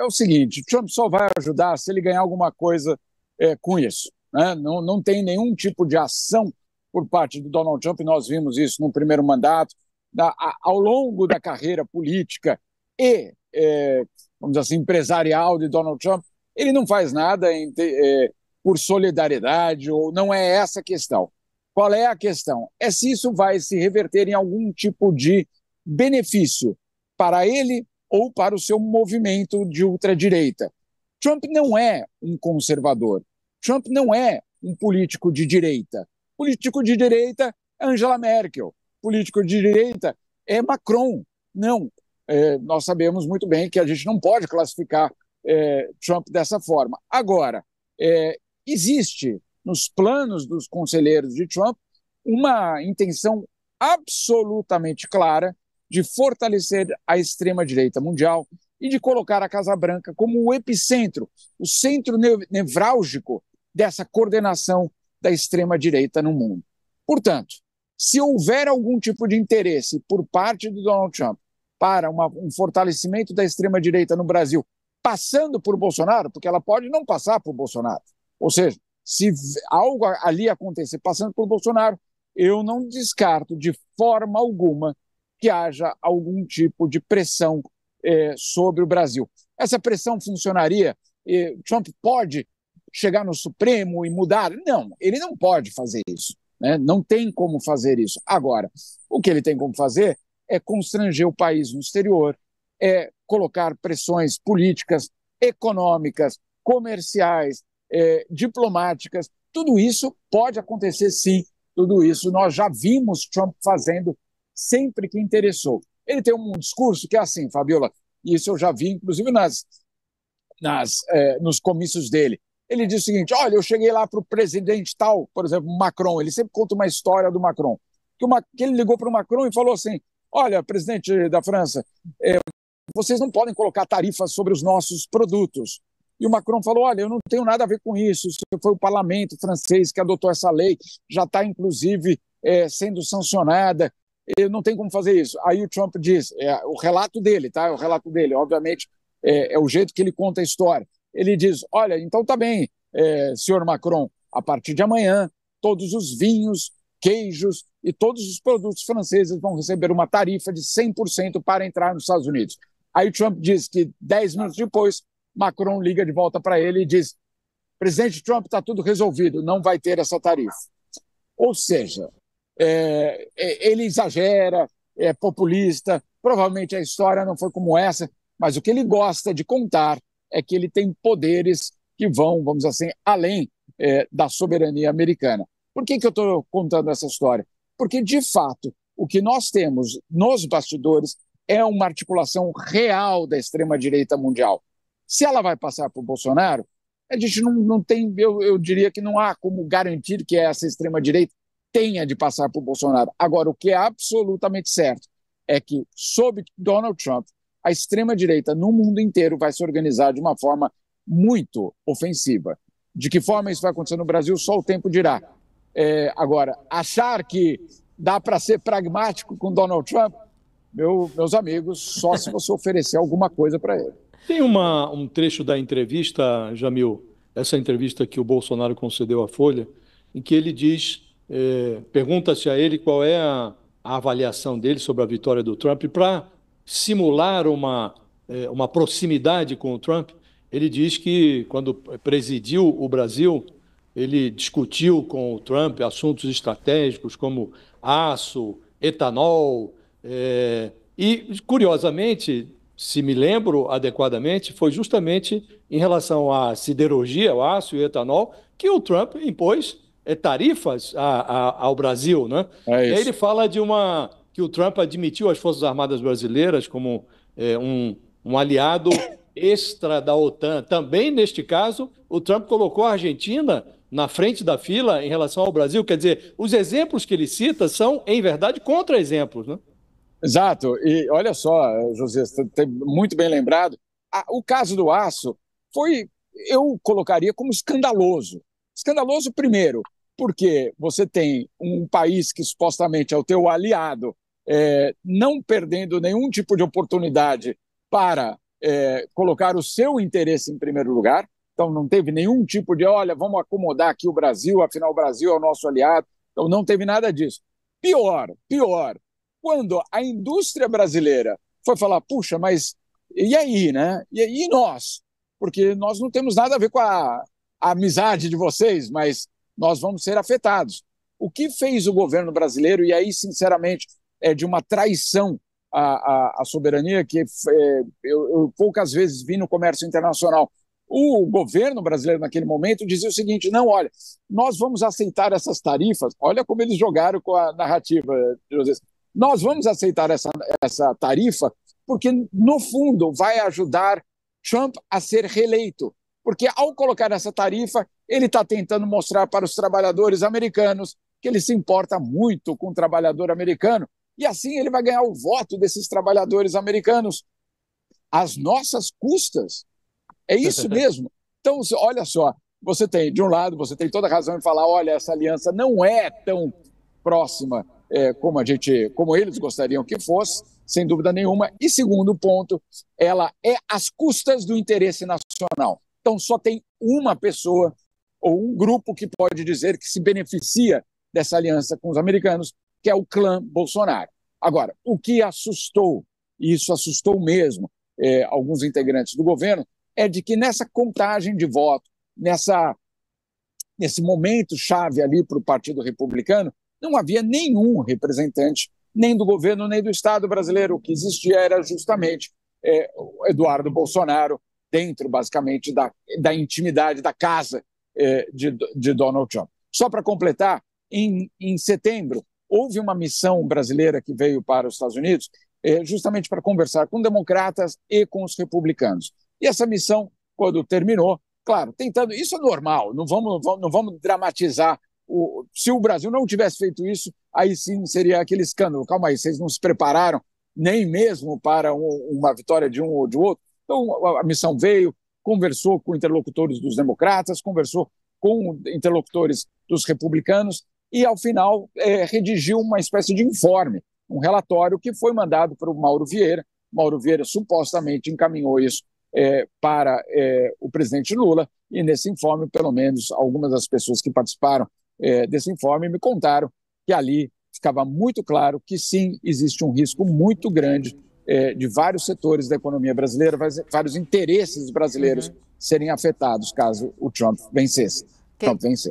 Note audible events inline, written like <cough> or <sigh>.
é o seguinte: Trump só vai ajudar se ele ganhar alguma coisa é, com isso. Né? Não, não tem nenhum tipo de ação por parte do Donald Trump, nós vimos isso no primeiro mandato, da, a, ao longo da carreira política e, é, vamos dizer assim, empresarial de Donald Trump, ele não faz nada em, é, por solidariedade, ou não é essa a questão. Qual é a questão? É se isso vai se reverter em algum tipo de benefício para ele ou para o seu movimento de ultradireita. Trump não é um conservador. Trump não é um político de direita. Político de direita é Angela Merkel. Político de direita é Macron. Não. É, nós sabemos muito bem que a gente não pode classificar é, Trump dessa forma. Agora, é, existe nos planos dos conselheiros de Trump uma intenção absolutamente clara de fortalecer a extrema-direita mundial e de colocar a Casa Branca como o epicentro, o centro nevrálgico dessa coordenação da extrema-direita no mundo. Portanto, se houver algum tipo de interesse por parte do Donald Trump para uma, um fortalecimento da extrema-direita no Brasil, passando por Bolsonaro, porque ela pode não passar por Bolsonaro, ou seja, se algo ali acontecer passando por Bolsonaro, eu não descarto de forma alguma que haja algum tipo de pressão eh, sobre o Brasil. Essa pressão funcionaria? Eh, Trump pode chegar no Supremo e mudar? Não, ele não pode fazer isso. Né? Não tem como fazer isso. Agora, o que ele tem como fazer é constranger o país no exterior, é colocar pressões políticas, econômicas, comerciais, eh, diplomáticas. Tudo isso pode acontecer sim. Tudo isso nós já vimos Trump fazendo sempre que interessou. Ele tem um discurso que é assim, Fabiola, e isso eu já vi, inclusive, nas, nas, eh, nos comícios dele. Ele diz o seguinte: olha, eu cheguei lá para o presidente tal, por exemplo, Macron, ele sempre conta uma história do Macron. Que, uma, que ele ligou para o Macron e falou assim: olha, presidente da França, eh, vocês não podem colocar tarifas sobre os nossos produtos. E o Macron falou: olha, eu não tenho nada a ver com isso. Isso foi o parlamento francês que adotou essa lei, já está, inclusive, é, sendo sancionada não tem como fazer isso. Aí o Trump diz, é, o relato dele, tá? É o relato dele, obviamente, é, é, o jeito que ele conta a história. Ele diz: olha, então tá bem, é, senhor Macron, a partir de amanhã, todos os vinhos, queijos e todos os produtos franceses vão receber uma tarifa de 100% para entrar nos Estados Unidos. Aí o Trump diz que 10 minutos depois, Macron liga de volta para ele e diz: presidente Trump, está tudo resolvido, não vai ter essa tarifa. Ou seja, é, é, ele exagera, é populista, provavelmente a história não foi como essa, mas o que ele gosta de contar é que ele tem poderes que vão, vamos assim, além é, da soberania americana. Por que, que eu estou contando essa história? Porque, de fato, o que nós temos nos bastidores é uma articulação real da extrema-direita mundial. Se ela vai passar por Bolsonaro, a gente não, não tem, eu, eu diria que não há como garantir que é essa extrema-direita tenha de passar para o Bolsonaro. Agora, o que é absolutamente certo é que, sob Donald Trump, a extrema-direita no mundo inteiro vai se organizar de uma forma muito ofensiva. De que forma isso vai acontecer no Brasil, só o tempo dirá. É, agora, achar que dá para ser pragmático com Donald Trump, meu, meus amigos, só se você oferecer alguma coisa para ele. Tem uma, um trecho da entrevista, Jamil, essa entrevista que o Bolsonaro concedeu à Folha, em que ele diz eh, pergunta-se a ele qual é a, a, avaliação dele sobre a vitória do Trump. Para simular uma, é, uma proximidade com o Trump, ele diz que, quando presidiu o Brasil, ele discutiu com o Trump assuntos estratégicos como aço, etanol. É, e, curiosamente, se me lembro adequadamente, foi justamente em relação à siderurgia, o aço e o etanol, que o Trump impôs é tarifas a, a, ao Brasil, né? É e aí ele fala de uma que o Trump admitiu as Forças Armadas Brasileiras como é, um, um aliado extra da OTAN. Também neste caso, o Trump colocou a Argentina na frente da fila em relação ao Brasil. Quer dizer, os exemplos que ele cita são, em verdade, contra-exemplos, né? Exato. E olha só, José, tem muito bem lembrado. O caso do aço foi, eu colocaria como escandaloso. Escandaloso, primeiro, porque você tem um país que supostamente é o teu aliado, é, não perdendo nenhum tipo de oportunidade para é, colocar o seu interesse em primeiro lugar. Então, não teve nenhum tipo de, olha, vamos acomodar aqui o Brasil, afinal, o Brasil é o nosso aliado. Então, não teve nada disso. Pior, pior, quando a indústria brasileira foi falar, puxa, mas e aí, né? E, e nós? Porque nós não temos nada a ver com a a amizade de vocês, mas nós vamos ser afetados. O que fez o governo brasileiro, e aí, sinceramente, é de uma traição à, à, à soberania, que é, eu, eu poucas vezes vi no comércio internacional. O governo brasileiro, naquele momento, dizia o seguinte: não, olha, nós vamos aceitar essas tarifas. Olha como eles jogaram com a narrativa, José. Nós vamos aceitar essa, essa tarifa, porque, no fundo, vai ajudar Trump a ser reeleito porque ao colocar essa tarifa, ele está tentando mostrar para os trabalhadores americanos que ele se importa muito com o trabalhador americano, e assim ele vai ganhar o voto desses trabalhadores americanos às nossas custas. É isso <laughs> mesmo. Então, olha só, você tem, de um lado, você tem toda razão em falar, olha, essa aliança não é tão próxima é, como a gente, como eles gostariam que fosse, sem dúvida nenhuma. E segundo ponto, ela é às custas do interesse nacional. Então, só tem uma pessoa ou um grupo que pode dizer que se beneficia dessa aliança com os americanos, que é o clã Bolsonaro. Agora, o que assustou, e isso assustou mesmo é, alguns integrantes do governo, é de que nessa contagem de voto, nessa, nesse momento chave ali para o Partido Republicano, não havia nenhum representante, nem do governo, nem do Estado brasileiro. O que existia era justamente é, Eduardo Bolsonaro dentro, basicamente, da, da intimidade da casa eh, de, de Donald Trump. Só para completar, em, em setembro, houve uma missão brasileira que veio para os Estados Unidos, eh, justamente para conversar com democratas e com os republicanos. E essa missão, quando terminou, claro, tentando. Isso é normal, não vamos, não vamos dramatizar. O, se o Brasil não tivesse feito isso, aí sim seria aquele escândalo. Calma aí, vocês não se prepararam nem mesmo para um, uma vitória de um ou de outro. Então, a missão veio, conversou com interlocutores dos democratas, conversou com interlocutores dos republicanos e, ao final, é, redigiu uma espécie de informe, um relatório que foi mandado para o Mauro Vieira. Mauro Vieira supostamente encaminhou isso é, para é, o presidente Lula, e nesse informe, pelo menos algumas das pessoas que participaram é, desse informe me contaram que ali ficava muito claro que sim, existe um risco muito grande é, de vários setores da economia brasileira, vários interesses brasileiros uhum. serem afetados caso o Trump vencesse. Trump vencer.